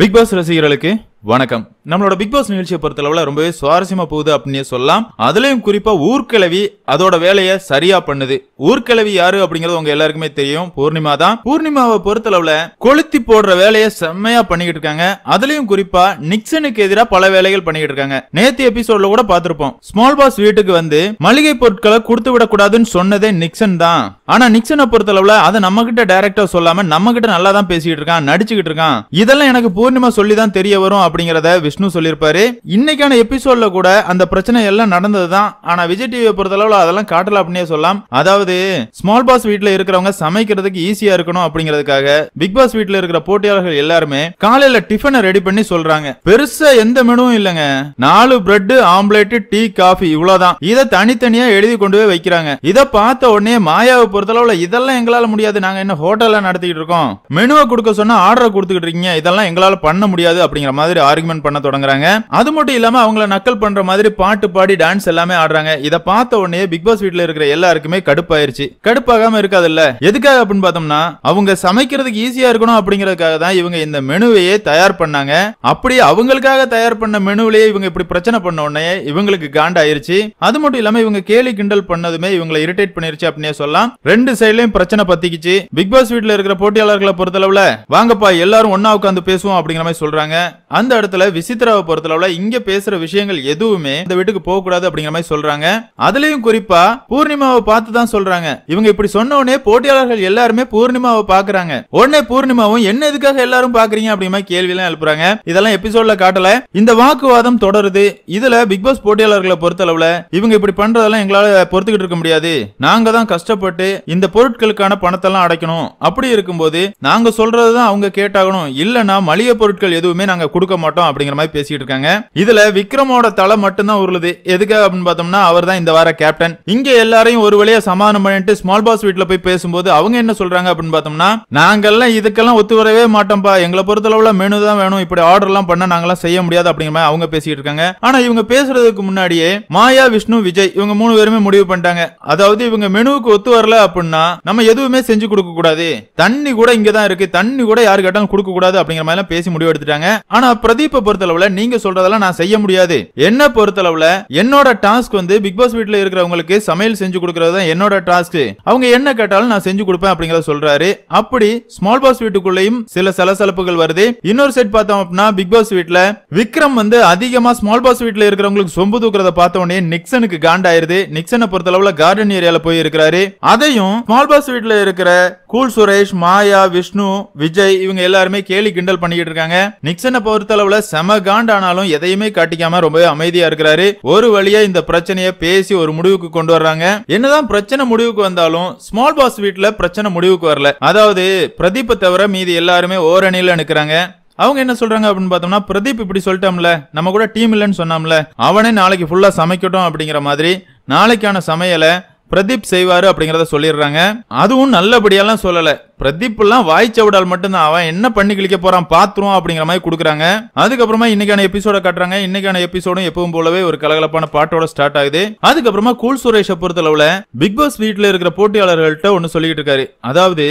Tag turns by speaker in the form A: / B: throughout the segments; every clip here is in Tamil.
A: பிக் பாஸ் ரசிகர்களுக்கு வணக்கம் நம்மளோட பிக் பாஸ் நிகழ்ச்சியை பொறுத்தளவில் ரொம்பவே சுவாரஸ்யமா போகுது அப்படின்னு சொல்லலாம் அதுலயும் குறிப்பா ஊர்கிழவி அதோட வேலையை சரியா பண்ணுது ஊர்கிழவி யாரு அப்படிங்கறது உங்க எல்லாருக்குமே தெரியும் பூர்ணிமா தான் பூர்ணிமாவை பொறுத்தளவுல கொளுத்தி போடுற வேலையை செம்மையா பண்ணிக்கிட்டு இருக்காங்க அதுலயும் குறிப்பா நிக்சனுக்கு எதிராக பல வேலைகள் பண்ணிக்கிட்டு இருக்காங்க நேத்து எபிசோட்ல கூட பார்த்திருப்போம் ஸ்மால் பாஸ் வீட்டுக்கு வந்து மளிகை பொருட்களை கொடுத்து விடக்கூடாதுன்னு சொன்னதே நிக்சன் தான் ஆனா நிக்சனை பொறுத்தளவுல அதை நம்ம கிட்ட டைரக்டா சொல்லாம நம்ம கிட்ட நல்லா தான் பேசிக்கிட்டு இருக்கான் நடிச்சுக்கிட்டு இருக்கான் இதெல்லாம் எனக்கு பூர்ணிமா சொல்லி தான் தெரிய வரும் அப்படிங்கறத விஷ்ணு சொல்லியிருப்பாரு இன்னைக்கான எபிசோட்ல கூட அந்த பிரச்சனை எல்லாம் நடந்ததுதான் ஆனா விஜய் டிவியை பொறுத்தளவுல அதெல்லாம் காட்டல அப்படின்னே சொல்லலாம் அதாவது ஸ்மால் பாஸ் வீட்டுல இருக்கிறவங்க சமைக்கிறதுக்கு ஈஸியா இருக்கணும் அப்படிங்கிறதுக்காக பிக் பாஸ் வீட்டுல இருக்கிற போட்டியாளர்கள் எல்லாருமே காலையில டிஃபனை ரெடி பண்ணி சொல்றாங்க பெருசா எந்த மெனுவும் இல்லைங்க நாலு பிரெட் ஆம்லேட் டீ காஃபி இவ்வளவுதான் இதை தனித்தனியா எழுதி கொண்டு போய் வைக்கிறாங்க இதை பார்த்த உடனே மாயாவை பொறுத்தளவுல இதெல்லாம் எங்களால முடியாது நாங்க என்ன ஹோட்டல்ல நடத்திட்டு இருக்கோம் மெனுவை கொடுக்க சொன்னா ஆர்டர் கொடுத்துக்கிட்டு இருக்கீங்க இதெல்லாம் எங்களால பண்ண முடியாது அப்படிங்கிற மாதிரி ஆர்குமெண்ட் பண்ண தொடங்குறாங்க அது மட்டும் இல்லாம அவங்கள நக்கல் பண்ற மாதிரி பாட்டு பாடி டான்ஸ் எல்லாமே ஆடுறாங்க இதை பார்த்த உடனே பிக் பாஸ் வீட்டுல இருக்கிற எல்லாருக்குமே கடுப்பாயிருச்சு கடுப்பாகாம இருக்காது இல்ல எதுக்காக அப்படின்னு பார்த்தோம்னா அவங்க சமைக்கிறதுக்கு ஈஸியா இருக்கணும் அப்படிங்கறதுக்காக தான் இவங்க இந்த மெனுவையே தயார் பண்ணாங்க அப்படி அவங்களுக்காக தயார் பண்ண மெனுவிலேயே இவங்க இப்படி பிரச்சனை பண்ண உடனே இவங்களுக்கு காண்டாயிருச்சு அது மட்டும் இல்லாம இவங்க கேலி கிண்டல் பண்ணதுமே இவங்களை இரிட்டேட் பண்ணிருச்சு அப்படின்னே சொல்லலாம் ரெண்டு சைட்லயும் பிரச்சனை பத்திக்குச்சு பிக் பாஸ் வீட்டுல இருக்கிற போட்டியாளர்களை பொறுத்தளவுல வாங்கப்பா எல்லாரும் ஒன்னா உட்காந்து பேசுவோம் அப்படிங்கிற மாதிரி சொல்றாங்க அந்த இடத்துல விசி சித்ராவை பொறுத்தளவுல இங்க பேசுற விஷயங்கள் எதுவுமே இந்த வீட்டுக்கு போக கூடாது அப்படிங்கிற மாதிரி சொல்றாங்க அதுலயும் குறிப்பா பூர்ணிமாவை பார்த்து தான் சொல்றாங்க இவங்க இப்படி சொன்ன உடனே போட்டியாளர்கள் எல்லாருமே பூர்ணிமாவை பாக்குறாங்க உடனே பூர்ணிமாவும் என்ன எதுக்காக எல்லாரும் பாக்குறீங்க அப்படிங்கிற மாதிரி கேள்வி எல்லாம் எழுப்புறாங்க இதெல்லாம் எபிசோட்ல காட்டல இந்த வாக்குவாதம் தொடருது இதுல பிக் பாஸ் போட்டியாளர்களை பொறுத்தளவுல இவங்க இப்படி பண்றதெல்லாம் எங்களால பொறுத்துக்கிட்டு இருக்க முடியாது நாங்க தான் கஷ்டப்பட்டு இந்த பொருட்களுக்கான பணத்தெல்லாம் அடைக்கணும் அப்படி இருக்கும்போது நாங்க சொல்றதுதான் அவங்க கேட்டாகணும் இல்லனா மளிகை பொருட்கள் எதுவுமே நாங்க கொடுக்க மாட்டோம் அப்படிங்கிற மாதிரி பேசிட்டு இருக்காங்க இதுல விக்ரமோட தலை மட்டும்தான் உருளுது அப்படின்னு பார்த்தோம்னா அவர் தான் இந்த வார கேப்டன் இங்க எல்லாரையும் ஒரு வழியா சமாதானம் பண்ணிட்டு ஸ்மால் பாஸ் வீட்டுல போய் பேசும்போது அவங்க என்ன சொல்றாங்க அப்படின்னு பார்த்தோம்னா நாங்கெல்லாம் இதுக்கெல்லாம் ஒத்து வரவே மாட்டோம்ப்பா எங்களை மெனு தான் வேணும் இப்படி ஆர்டர் எல்லாம் பண்ண செய்ய முடியாது அப்படிங்கிற மாதிரி அவங்க பேசிட்டு இருக்காங்க ஆனா இவங்க பேசுறதுக்கு முன்னாடியே மாயா விஷ்ணு விஜய் இவங்க மூணு பேருமே முடிவு பண்ணிட்டாங்க அதாவது இவங்க மெனுவுக்கு ஒத்து வரல அப்படின்னா நம்ம எதுவுமே செஞ்சு கொடுக்க கூடாது தண்ணி கூட இங்கதான் இருக்கு தண்ணி கூட யாரு கேட்டாலும் கொடுக்க கூடாது அப்படிங்கிற மாதிரி பேசி முடிவு எடுத்துட்டாங்க ஆனா பிரதீப்பை பொறுத்தளவு பொறுத்தளவுல நீங்க சொல்றதெல்லாம் நான் செய்ய முடியாது என்ன பொறுத்தளவுல என்னோட டாஸ்க் வந்து பிக் பாஸ் வீட்டுல இருக்கிறவங்களுக்கு சமையல் செஞ்சு கொடுக்கறது தான் என்னோட டாஸ்க் அவங்க என்ன கேட்டாலும் நான் செஞ்சு கொடுப்பேன் அப்படிங்கறத சொல்றாரு அப்படி ஸ்மால் பாஸ் வீட்டுக்குள்ளயும் சில சலசலப்புகள் வருது இன்னொரு செட் பார்த்தோம் அப்படின்னா பிக் பாஸ் வீட்டுல விக்ரம் வந்து அதிகமா ஸ்மால் பாஸ் வீட்டுல இருக்கிறவங்களுக்கு சொம்பு தூக்குறத பார்த்த உடனே நிக்சனுக்கு காண்டாயிருது நிக்சனை பொறுத்தளவுல கார்டன் ஏரியால போய் இருக்கிறாரு அதையும் ஸ்மால் பாஸ் வீட்டுல இருக்கிற கூல் சுரேஷ் மாயா விஷ்ணு விஜய் இவங்க எல்லாருமே கேலி கிண்டல் பண்ணிக்கிட்டு இருக்காங்க நிக்சனை பொறுத்தளவுல செம காண்டானாலும் எதையுமே காட்டிக்காம ரொம்பவே அமைதியா இருக்கிறாரு ஒரு வழியா இந்த பிரச்சனையை பேசி ஒரு முடிவுக்கு கொண்டு வர்றாங்க என்னதான் பிரச்சனை முடிவுக்கு வந்தாலும் ஸ்மால் பாஸ் வீட்டுல பிரச்சனை முடிவுக்கு வரல அதாவது பிரதீப்பை தவிர மீதி எல்லாருமே ஓரணியில நிக்கிறாங்க அவங்க என்ன சொல்றாங்க அப்படின்னு பார்த்தோம்னா பிரதீப் இப்படி சொல்லிட்டோம்ல நம்ம கூட டீம் இல்லைன்னு சொன்னோம்ல அவனே நாளைக்கு ஃபுல்லா சமைக்கட்டும் அப்படிங்கிற மாதிரி நாளைக்கான சமையலை பிரதீப் செய்வாரு அப்படிங்கறத சொல்லிடுறாங்க அதுவும் நல்லபடியெல்லாம் சொல்லல பிரதீப் எல்லாம் வாய்ச்ச விடால் மட்டும்தான் அவன் என்ன பண்ணி கிளிக்க போறான் பாத்துருவோம் அப்படிங்கிற மாதிரி கொடுக்குறாங்க அதுக்கப்புறமா இன்னைக்கான எபிசோட காட்டுறாங்க இன்னைக்கான எபிசோடும் எப்பவும் போலவே ஒரு கலகலப்பான பாட்டோட ஸ்டார்ட் ஆகுது அதுக்கப்புறமா கூல் சுரேஷ பொறுத்தளவுல பிக் பாஸ் வீட்டுல இருக்கிற போட்டியாளர்கள்ட்ட ஒண்ணு சொல்லிட்டு இருக்காரு அதாவது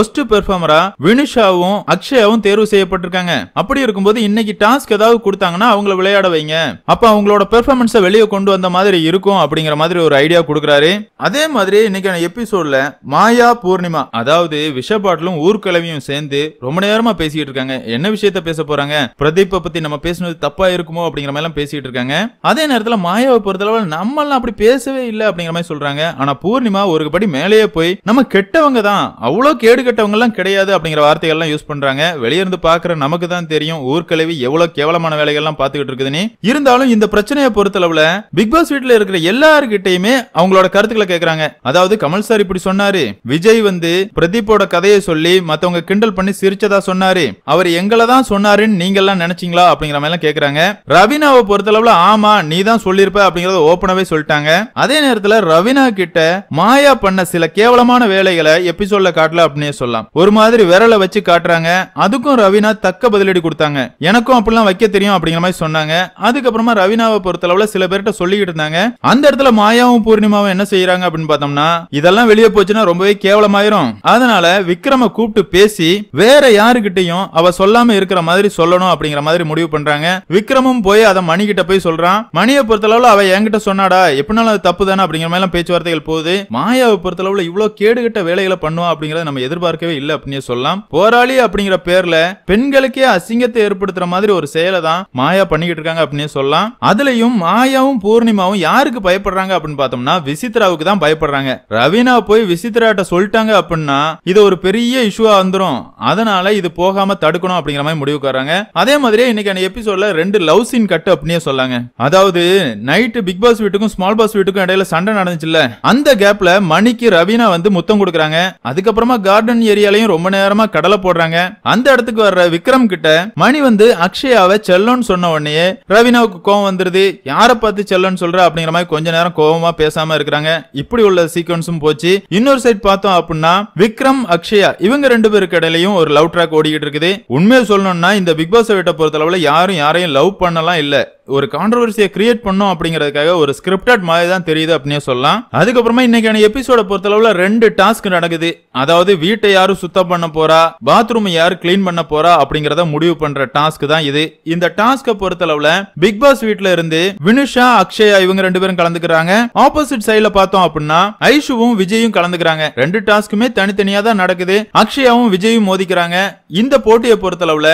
A: ஒஸ்ட் பெர்ஃபார்மரா வினுஷாவும் அக்ஷயாவும் தேர்வு செய்யப்பட்டிருக்காங்க அப்படி இருக்கும்போது இன்னைக்கு டாஸ்க் ஏதாவது கொடுத்தாங்கன்னா அவங்கள விளையாட வைங்க அப்ப அவங்களோட பெர்ஃபார்மன்ஸை வெளியே கொண்டு வந்த மாதிரி இருக்கும் அப்படிங்கிற மாதிரி ஒரு ஐடியா கொடுக்குறாரு அதே மாதிரி இன்னைக்கான எபிசோட்ல மாயா பூர்ணிமா அதாவது விஷபாட்டிலும் ஊர்கிழவியும் சேர்ந்து ரொம்ப நேரமா பேசிட்டு இருக்காங்க என்ன விஷயத்த பேச போறாங்க பிரதீப்பை பத்தி நம்ம பேசினது தப்பா இருக்குமோ அப்படிங்கிற மாதிரி எல்லாம் பேசிட்டு இருக்காங்க அதே நேரத்துல மாயாவை பொறுத்தளவு நம்ம எல்லாம் அப்படி பேசவே இல்லை அப்படிங்கிற மாதிரி சொல்றாங்க ஆனா பூர்ணிமா ஒரு படி மேலேயே போய் நம்ம கெட்டவங்க தான் அவ்வளவு கேடு கெட்டவங்க எல்லாம் கிடையாது அப்படிங்கிற வார்த்தைகள் எல்லாம் யூஸ் பண்றாங்க வெளியிருந்து பாக்குற நமக்கு தான் தெரியும் ஊர்கிழவி எவ்வளவு கேவலமான வேலைகள் எல்லாம் பாத்துக்கிட்டு இருக்குதுன்னு இருந்தாலும் இந்த பிரச்சனையை பொறுத்தளவுல பிக் பாஸ் வீட்டுல இருக்கிற எல்லாருக்கிட்டையுமே அவங்களோட கருத்துக்களை கேக்குறாங்க அதாவது கமல் சார் இப்படி சொன்னாரு விஜய் வந்து பிரதீப்போட கதையை சொல்லி மத்தவங்க கிண்டல் பண்ணி சிரிச்சதா சொன்னாரு அவர் எங்களை தான் சொன்னாருன்னு நீங்க எல்லாம் நினைச்சீங்களா அப்படிங்கிற மாதிரி கேக்குறாங்க ரவீனாவை பொறுத்தளவுல ஆமா நீ தான் சொல்லியிருப்ப அப்படிங்கறத ஓப்பனாவே சொல்லிட்டாங்க அதே நேரத்துல ரவீனா கிட்ட மாயா பண்ண சில கேவலமான வேலைகளை எபிசோட்ல காட்டல அப்படின்னு சொல்லலாம் ஒரு மாதிரி விரலை வச்சு காட்டுறாங்க அதுக்கும் ரவீனா தக்க பதிலடி கொடுத்தாங்க எனக்கும் அப்படிலாம் வைக்க தெரியும் அப்படிங்கிற மாதிரி சொன்னாங்க அதுக்கப்புறமா ரவீனாவை பொறுத்தளவுல சில பேர்கிட்ட சொல்லிக்கிட்டு இருந்தாங்க அந்த இடத்துல மாயாவும் பூர்ணிமாவும் என்ன செய்யறாங்க பண்றாங்க அப்படின்னு பார்த்தோம்னா இதெல்லாம் வெளியே போச்சுன்னா ரொம்பவே கேவலமாயிரும் அதனால விக்ரம கூப்பிட்டு பேசி வேற யாருகிட்டையும் அவ சொல்லாம இருக்கிற மாதிரி சொல்லணும் அப்படிங்கிற மாதிரி முடிவு பண்றாங்க விக்ரமும் போய் அதை மணி கிட்ட போய் சொல்றான் மணியை பொறுத்த அளவுல அவ என்கிட்ட சொன்னாடா எப்படினாலும் அது தப்பு தானே அப்படிங்கிற மாதிரி பேச்சுவார்த்தைகள் போகுது மாயாவை பொறுத்தளவுல இவ்வளவு கேடுகிட்ட வேலைகளை பண்ணுவா அப்படிங்கறத நம்ம எதிர்பார்க்கவே இல்லை அப்படின்னு சொல்லலாம் போராளி அப்படிங்கிற பேர்ல பெண்களுக்கே அசிங்கத்தை ஏற்படுத்துற மாதிரி ஒரு செயலை தான் மாயா பண்ணிக்கிட்டு இருக்காங்க அப்படின்னு சொல்லலாம் அதுலயும் மாயாவும் பூர்ணிமாவும் யாருக்கு பயப்படுறாங்க அப்படின்னு பார்த்தோம்னா விசித்ராவுக்கு தான் பயப்படுறாங்க ரவீனா போய் விசித்ராட்ட சொல்லிட்டாங்க அப்படின்னா இது ஒரு பெரிய இஷ்யூவா வந்துடும் அதனால இது போகாம தடுக்கணும் அப்படிங்கிற மாதிரி முடிவுக்கு வராங்க அதே மாதிரியே அந்த எபிசோட்ல ரெண்டு லவ் சீன் கட் அப்படின்னே சொல்லாங்க அதாவது நைட்டு பிக் பாஸ் வீட்டுக்கும் ஸ்மால் பாஸ் வீட்டுக்கும் இடையில சண்டை நடந்துச்சு இல்ல அந்த கேப்ல மணிக்கு ரவீனா வந்து முத்தம் கொடுக்குறாங்க அதுக்கப்புறமா கார்டன் ஏரியாலையும் ரொம்ப நேரமா கடலை போடுறாங்க அந்த இடத்துக்கு வர்ற விக்ரம் கிட்ட மணி வந்து அக்ஷயாவை செல்லோன்னு சொன்ன உடனே ரவீனாவுக்கு கோவம் வந்துருது யாரை பார்த்து செல்லன்னு சொல்ற அப்படிங்கிற மாதிரி கொஞ்ச நேரம் கோவமா பேசாம இருக்கிறாங்க இப்படி உள்ள சீக்வன்ஸும் போச்சு இன்னொரு சைட் பார்த்தோம் அப்படின்னா விக்ரம் அக்ஷயா இவங்க ரெண்டு பேருக்கு இடையிலையும் ஒரு லவ் ட்ராக் ஓடிக்கிட்டு இருக்குது உண்மையை சொல்லணும்னா இந்த பிக் பாஸ் வீட்டை பொறுத்தளவுல யாரும் யாரையும் லவ் பண்ணலாம் இல்ல ஒரு கான்ட்ரவர்சியை கிரியேட் பண்ணோம் அப்படிங்கிறதுக்காக ஒரு ஸ்கிரிப்டட் மாதிரி தான் தெரியுது அப்படின்னு சொல்லலாம் அதுக்கப்புறமா இன்னைக்கான எபிசோட பொறுத்தளவுல ரெண்டு டாஸ்க் நடக்குது அதாவது வீட்டை யாரு சுத்தம் பண்ண போறா பாத்ரூம் யாரு கிளீன் பண்ண போறா அப்படிங்கறத முடிவு பண்ற டாஸ்க் தான் இது இந்த டாஸ்க பொறுத்தளவுல பிக் பாஸ் வீட்டுல இருந்து வினுஷா அக்ஷயா இவங்க ரெண்டு பேரும் கலந்துக்கிறாங்க ஆப்போசிட் சைட்ல பார்த்தோம் அப்படின்னா ஐஷுவும் விஜயும் கலந்துக்கிறாங்க ரெண்டு டாஸ்க்குமே தனித்தனியா தான் நடக்குது அக்ஷயாவும் விஜயும் மோதிக்கிறாங்க இந்த போட்டியை பொறுத்தளவுல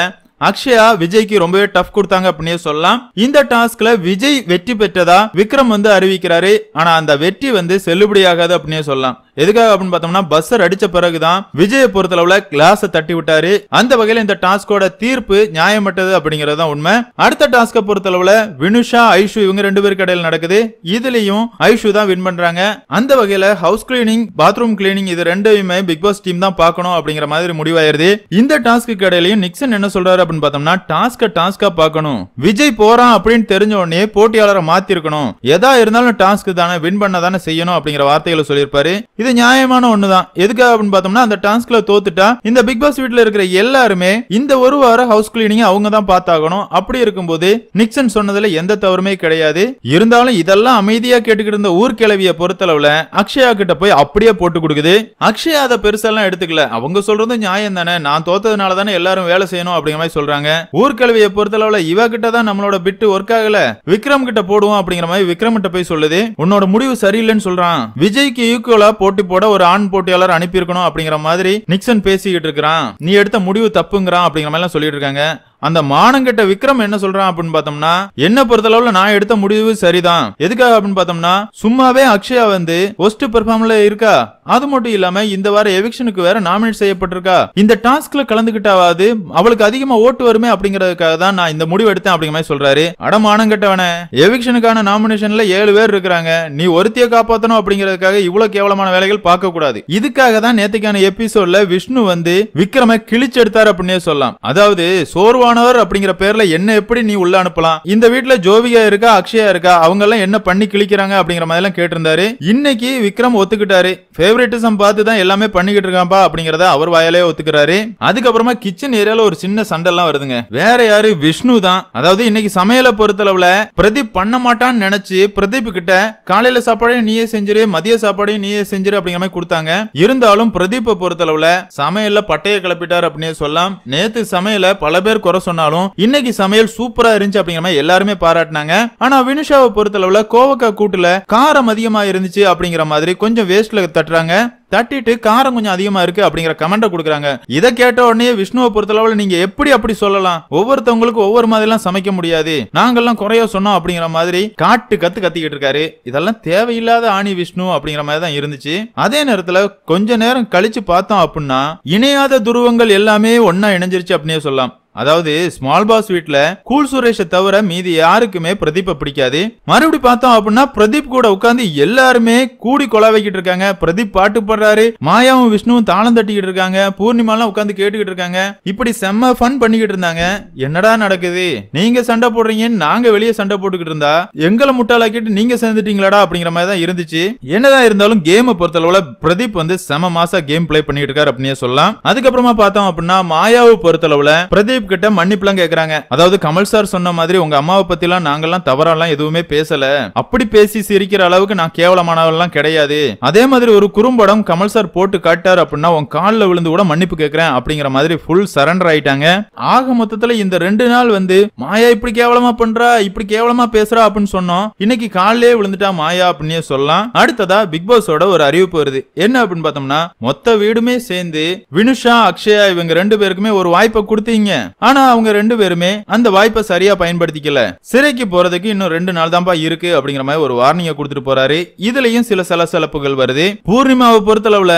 A: அக்ஷயா விஜய்க்கு ரொம்பவே டஃப் கொடுத்தாங்க அப்படின்னே சொல்லலாம் இந்த டாஸ்க்ல விஜய் வெற்றி பெற்றதா விக்ரம் வந்து அறிவிக்கிறாரு ஆனா அந்த வெற்றி வந்து செல்லுபடியாகாது அப்படின்னே சொல்லலாம் எதுக்காக அப்படின்னு பார்த்தோம்னா பஸ்ஸர் அடிச்ச பிறகுதான் விஜயை பொறுத்தளவுல கிளாஸை தட்டி விட்டாரு அந்த வகையில் இந்த டாஸ்கோட தீர்ப்பு நியாயமற்றது அப்படிங்கிறது தான் உண்மை அடுத்த பொறுத்த பொறுத்தளவுல வினுஷா ஐஷு இவங்க ரெண்டு பேருக்கு இடையில நடக்குது இதுலயும் ஐஷு தான் வின் பண்றாங்க அந்த வகையில ஹவுஸ் கிளீனிங் பாத்ரூம் கிளீனிங் இது ரெண்டையுமே பிக் பாஸ் டீம் தான் பார்க்கணும் அப்படிங்கிற மாதிரி முடிவாயிருது இந்த டாஸ்க்கு இடையிலையும் நிக்சன் என்ன சொல்றாரு அப்படின்னு பார்த்தோம்னா டாஸ்க டாஸ்கா பார்க்கணும் விஜய் போறான் அப்படின்னு தெரிஞ்ச உடனே போட்டியாளரை மாத்திருக்கணும் எதா இருந்தாலும் டாஸ்க் தானே வின் பண்ண தானே செய்யணும் அப்படிங்கிற வார்த்தைகளை சொல்லியிருப்பாரு இது நியாயமான ஒண்ணுதான் எதுக்காக அப்படின்னு பார்த்தோம்னா அந்த டாஸ்க்ல தோத்துட்டா இந்த பிக் பாஸ் வீட்டுல இருக்கிற எல்லாருமே இந்த ஒரு வாரம் ஹவுஸ் கிளீனிங் அவங்க தான் பார்த்தாகணும் அப்படி இருக்கும்போது நிக்சன் சொன்னதுல எந்த தவறுமே கிடையாது இருந்தாலும் இதெல்லாம் அமைதியா கேட்டுக்கிட்டு இருந்த ஊர் கிளவிய பொறுத்தளவுல அக்ஷயா கிட்ட போய் அப்படியே போட்டு கொடுக்குது அக்ஷயா அதை பெருசெல்லாம் எடுத்துக்கல அவங்க சொல்றது நியாயம் தானே நான் தோத்ததுனால தானே எல்லாரும் வேலை செய்யணும் அப்படிங்கிற மாதிரி சொல்றாங்க ஊர் கிளவிய பொறுத்தளவுல இவ கிட்ட தான் நம்மளோட பிட்டு ஒர்க் ஆகல விக்ரம் கிட்ட போடுவோம் அப்படிங்கிற மாதிரி விக்ரம் கிட்ட போய் சொல்லுது உன்னோட முடிவு சரியில்லைன்னு சொல்றான் விஜய்க்கு ஈக்குவலா போட்டு போட்டி போட ஒரு ஆண் போட்டியாளர் அனுப்பியிருக்கணும் அப்படிங்கிற மாதிரி நிக்சன் பேசிக்கிட்டு இருக்கிறான் நீ எடுத்த முடிவு தப்புங்கிறான் அப்படிங்கிற மாதிரி எல்லாம் சொல்லிட்டு இருக்காங்க அந்த மானங்கிட்ட விக்ரம் என்ன சொல்றான் அப்படின்னு பார்த்தோம்னா என்ன பொறுத்தளவுல நான் எடுத்த முடிவு சரிதான் எதுக்காக அப்படின்னு பார்த்தோம்னா சும்மாவே அக்ஷயா வந்து ஒஸ்ட் பெர்ஃபார்ம்ல இருக்கா அது மட்டும் இல்லாம இந்த வார எவிக்ஷனுக்கு வேற நாமினேட் செய்யப்பட்டிருக்கா இந்த டாஸ்க்ல கலந்துகிட்டாவது அவளுக்கு அதிகமா ஓட்டு வருமே அப்படிங்கறதுக்காக தான் நான் இந்த முடிவு எடுத்தேன் அப்படிங்கிற மாதிரி சொல்றாரு அடமானம் கட்டவன எவிக்ஷனுக்கான நாமினேஷன்ல ஏழு பேர் இருக்கிறாங்க நீ ஒருத்திய காப்பாத்தணும் அப்படிங்கறதுக்காக இவ்வளவு கேவலமான வேலைகள் பார்க்க கூடாது இதுக்காக தான் நேத்துக்கான எபிசோட்ல விஷ்ணு வந்து விக்ரம கிழிச்செடுத்தார் அப்படின்னே சொல்லலாம் அதாவது சோர்வான அன்பானவர் அப்படிங்கிற பேர்ல என்ன எப்படி நீ உள்ள அனுப்பலாம் இந்த வீட்டுல ஜோவிகா இருக்கா அக்ஷயா இருக்கா அவங்க எல்லாம் என்ன பண்ணி கிழிக்கிறாங்க அப்படிங்கிற மாதிரி எல்லாம் கேட்டிருந்தாரு இன்னைக்கு விக்ரம் ஒத்துக்கிட்டாரு பேவரட்டிசம் பார்த்து தான் எல்லாமே பண்ணிக்கிட்டு இருக்காப்பா அப்படிங்கறத அவர் வாயாலே ஒத்துக்கிறாரு அதுக்கப்புறமா கிச்சன் ஏரியால ஒரு சின்ன சண்டை எல்லாம் வருதுங்க வேற யாரு விஷ்ணு தான் அதாவது இன்னைக்கு சமையலை பொறுத்தளவுல பிரதீப் பண்ண மாட்டான்னு நினைச்சு பிரதீப் கிட்ட காலையில சாப்பாடையும் நீயே செஞ்சிரு மதிய சாப்பாடையும் நீயே செஞ்சிரு அப்படிங்கிற மாதிரி கொடுத்தாங்க இருந்தாலும் பிரதீப் பொறுத்தளவுல சமையல்ல பட்டையை கிளப்பிட்டார் அப்படின்னு சொல்லலாம் நேத்து சமையல பல பேர் குறை சொன்னாலும் இன்னைக்கு சமையல் சூப்பரா இருந்துச்சு அப்படிங்கிற மாதிரி எல்லாருமே பாராட்டினாங்க ஆனா வினுஷாவை பொறுத்தளவுல கோவக்கா கூட்டுல காரம் அதிகமா இருந்துச்சு அப்படிங்கிற மாதிரி கொஞ்சம் வேஸ்ட்ல தட்டுறாங்க தட்டிட்டு காரம் கொஞ்சம் அதிகமா இருக்கு அப்படிங்கிற கமெண்ட கொடுக்குறாங்க இதை கேட்ட உடனே விஷ்ணுவை பொறுத்தளவுல நீங்க எப்படி அப்படி சொல்லலாம் ஒவ்வொருத்தவங்களுக்கு ஒவ்வொரு மாதிரி எல்லாம் சமைக்க முடியாது நாங்கெல்லாம் குறைய சொன்னோம் அப்படிங்கிற மாதிரி காட்டு கத்து கத்திக்கிட்டு இருக்காரு இதெல்லாம் தேவையில்லாத ஆணி விஷ்ணு அப்படிங்கிற மாதிரி தான் இருந்துச்சு அதே நேரத்துல கொஞ்ச நேரம் கழிச்சு பார்த்தோம் அப்படின்னா இணையாத துருவங்கள் எல்லாமே ஒன்னா இணைஞ்சிருச்சு அப்படின்னே சொல்லலாம் அதாவது ஸ்மால் பாஸ் வீட்ல கூல் சுரேஷை தவிர மீதி யாருக்குமே பிரதீப்பை பிடிக்காது மறுபடி பார்த்தோம் அப்படின்னா பிரதீப் கூட உட்காந்து எல்லாருமே கூடி கொலாவைக்கிட்டு இருக்காங்க பிரதீப் பாட்டு பாடுறாரு மாயாவும் விஷ்ணுவும் தாளம் தட்டிக்கிட்டு இருக்காங்க பூர்ணிமா எல்லாம் உட்காந்து கேட்டுக்கிட்டு இருக்காங்க இப்படி செம்ம ஃபன் பண்ணிக்கிட்டு இருந்தாங்க என்னடா நடக்குது நீங்க சண்டை போடுறீங்கன்னு நாங்க வெளியே சண்டை போட்டுக்கிட்டு இருந்தா எங்களை முட்டாளாக்கிட்டு நீங்க சேர்ந்துட்டீங்களாடா அப்படிங்கிற மாதிரி தான் இருந்துச்சு என்னதான் இருந்தாலும் கேமை பொறுத்தளவுல பிரதீப் வந்து செம மாசா கேம் பிளே பண்ணிட்டு இருக்காரு அப்படின்னே சொல்லலாம் அதுக்கப்புறமா பார்த்தோம் அப்படின்னா மாயாவை பொறுத்தளவுல பிரதீப் சந்தீப் கிட்ட மன்னிப்புலாம் கேக்குறாங்க அதாவது கமல் சார் சொன்ன மாதிரி உங்க அம்மாவை பத்தி எல்லாம் நாங்கெல்லாம் தவறாலாம் எதுவுமே பேசல அப்படி பேசி சிரிக்கிற அளவுக்கு நான் கேவலமானவெல்லாம் கிடையாது அதே மாதிரி ஒரு குறும்படம் கமல் சார் போட்டு காட்டாரு அப்படின்னா உன் காலில் விழுந்து கூட மன்னிப்பு கேட்கிறேன் அப்படிங்கிற மாதிரி ஃபுல் சரண்டர் ஆயிட்டாங்க ஆக மொத்தத்துல இந்த ரெண்டு நாள் வந்து மாயா இப்படி கேவலமா பண்றா இப்படி கேவலமா பேசுறா அப்படின்னு சொன்னோம் இன்னைக்கு காலிலேயே விழுந்துட்டா மாயா அப்படின்னு சொல்லலாம் அடுத்ததா பிக் பாஸோட ஒரு அறிவிப்பு வருது என்ன அப்படின்னு பார்த்தோம்னா மொத்த வீடுமே சேர்ந்து வினுஷா அக்ஷயா இவங்க ரெண்டு பேருக்குமே ஒரு வாய்ப்பை கொடுத்தீங்க ஆனா அவங்க ரெண்டு பேருமே அந்த வாய்ப்பை சரியா பயன்படுத்திக்கல சிறைக்கு போறதுக்கு இன்னும் ரெண்டு நாள் தான்ப்பா இருக்கு அப்படிங்கிற மாதிரி ஒரு வார்னிங்க கொடுத்துட்டு போறாரு இதுலயும் சில சலசலப்புகள் வருது பூர்ணிமாவை பொறுத்தளவுல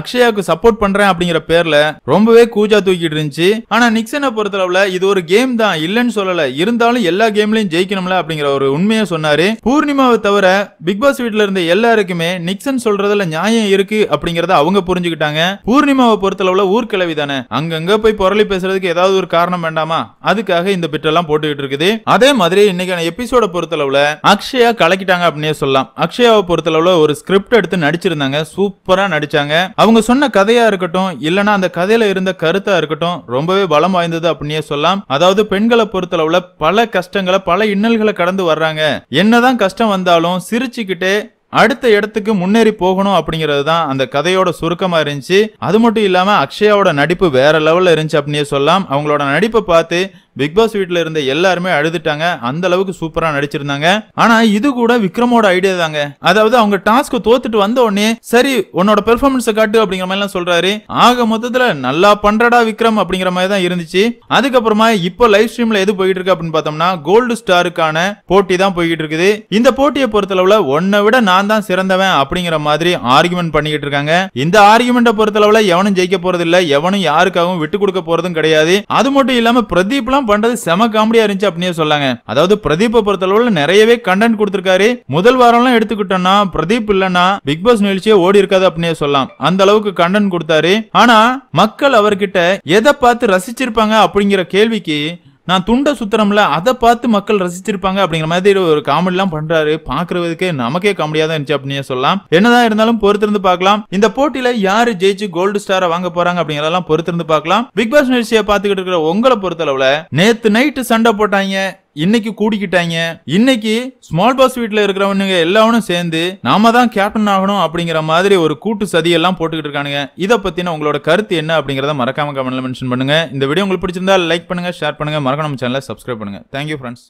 A: அக்ஷயாவுக்கு சப்போர்ட் பண்றேன் அப்படிங்கிற பேர்ல ரொம்பவே கூஜா தூக்கிட்டு இருந்துச்சு ஆனா நிக்சனை பொறுத்தளவுல இது ஒரு கேம் தான் இல்லன்னு சொல்லல இருந்தாலும் எல்லா கேம்லயும் ஜெயிக்கணும்ல அப்படிங்கிற ஒரு உண்மையை சொன்னாரு பூர்ணிமாவை தவிர பிக் பாஸ் வீட்டுல இருந்த எல்லாருக்குமே நிக்சன் சொல்றதுல நியாயம் இருக்கு அப்படிங்கறத அவங்க புரிஞ்சுக்கிட்டாங்க பூர்ணிமாவை பொறுத்தளவுல ஊர்கிழவி தானே அங்கங்க போய் புரளி பேசுறதுக்கு ஏதாவது ஒரு காரணம் வேண்டாமா அதுக்காக இந்த பிட்டெல்லாம் போட்டுக்கிட்டு இருக்குது அதே மாதிரி இன்னைக்கான எபிசோட பொறுத்தளவுல அக்ஷயா கலக்கிட்டாங்க அப்படின்னு சொல்லலாம் அக்ஷயாவை பொறுத்தளவுல ஒரு ஸ்கிரிப்ட் எடுத்து நடிச்சிருந்தாங்க சூப்பரா நடிச்சாங்க அவங்க சொன்ன கதையா இருக்கட்டும் இல்லனா அந்த கதையில இருந்த கருத்தா இருக்கட்டும் ரொம்பவே பலம் வாய்ந்தது அப்படின்னே சொல்லலாம் அதாவது பெண்களை பொறுத்தளவுல பல கஷ்டங்களை பல இன்னல்களை கடந்து வர்றாங்க என்னதான் கஷ்டம் வந்தாலும் சிரிச்சுக்கிட்டே அடுத்த இடத்துக்கு முன்னேறி போகணும் அப்படிங்கிறது தான் அந்த கதையோட சுருக்கமா இருந்துச்சு அது மட்டும் இல்லாம அக்ஷயாவோட நடிப்பு வேற லெவல்ல இருந்துச்சு அப்படின்னே சொல்லலாம் அவங்களோட நடிப்பை பார்த்து பிக் பாஸ் வீட்டில் இருந்த எல்லாருமே அழுதுட்டாங்க அந்த அளவுக்கு சூப்பரா நடிச்சிருந்தாங்க ஆனா இது கூட விக்ரமோட ஐடியா தாங்க அதாவது அவங்க டாஸ்க் தோத்துட்டு வந்த உடனே சரி உன்னோட பெர்ஃபார்மன்ஸ் காட்டு அப்படிங்கிற மாதிரி எல்லாம் சொல்றாரு ஆக மொத்தத்துல நல்லா பண்றடா விக்ரம் அப்படிங்கிற மாதிரி தான் இருந்துச்சு அதுக்கப்புறமா இப்போ லைவ் ஸ்ட்ரீம்ல எது போயிட்டு இருக்கு அப்படின்னு பார்த்தோம்னா கோல்டு ஸ்டாருக்கான போட்டி தான் போய்கிட்டு இருக்குது இந்த போட்டியை பொறுத்தளவுல உன்னை விட நான் தான் சிறந்தவன் அப்படிங்கிற மாதிரி ஆர்குமெண்ட் பண்ணிக்கிட்டு இருக்காங்க இந்த ஆர்குமெண்ட்டை பொறுத்தளவுல எவனும் ஜெயிக்க போறது இல்ல எவனும் யாருக்காகவும் விட்டு கொடுக்க போறதும் கிடையாது அது மட்டும் இல்லாம பிரதீப் எல்லாம் பண்றது செம காமெடியா இருந்துச்சு அப்படியே சொல்லாங்க அதாவது பொறுத்த அளவுல நிறையவே கண்டென்ட் கொடுத்திருக்காரு முதல் வாரம் எல்லாம் எடுத்துக்கிட்டோம்னா பிரதீப் இல்லனா பிக் பாஸ் நிகழ்ச்சியே ஓடி இருக்காது அப்படின்னு சொல்லலாம் அந்த அளவுக்கு கண்டென்ட் கொடுத்தாரு ஆனா மக்கள் அவர்கிட்ட எதை பார்த்து ரசிச்சிருப்பாங்க அப்படிங்கிற கேள்விக்கு நான் துண்ட சுத்திரம்ல அதை பார்த்து மக்கள் ரசிச்சிருப்பாங்க அப்படிங்கிற மாதிரி ஒரு எல்லாம் பண்றாரு பாக்குறதுக்கே நமக்கே காமெடியா தான் இருந்துச்சு அப்படின்னு சொல்லலாம் என்னதான் இருந்தாலும் பொறுத்திருந்து பார்க்கலாம் இந்த போட்டியில யாரு ஜெயிச்சு கோல்டு ஸ்டாரை வாங்க போறாங்க அப்படிங்கறதெல்லாம் பொறுத்திருந்து பார்க்கலாம் பிக் பாஸ் நிகழ்ச்சியை பார்த்துக்கிட்டு இருக்கிற உங்களை பொறுத்தளவுல நேத்து நைட்டு சண்டை போட்டாங்க இன்னைக்கு கூடிக்கிட்டாங்க இன்னைக்கு ஸ்மால் பாஸ் வீட்டுல இருக்கிறவனுங்க எல்லாவனும் சேர்ந்து நாம தான் கேப்டன் ஆகணும் அப்படிங்கிற மாதிரி ஒரு கூட்டு சதியெல்லாம் போட்டுக்கிட்டு இருக்கானுங்க இதை பத்தின உங்களோட கருத்து என்ன அப்படிங்கிறத மறக்காம கமெண்ட்ல மென்ஷன் பண்ணுங்க இந்த வீடியோ உங்களுக்கு பிடிச்சிருந்தா லைக் பண்ணுங்க ஷேர் பண்ணுங்க மறக்காம சேனலை சப்ஸ்கிரைப் பண்ணுங்க தேங்க்யூ ஃப்ரெண்ட்ஸ்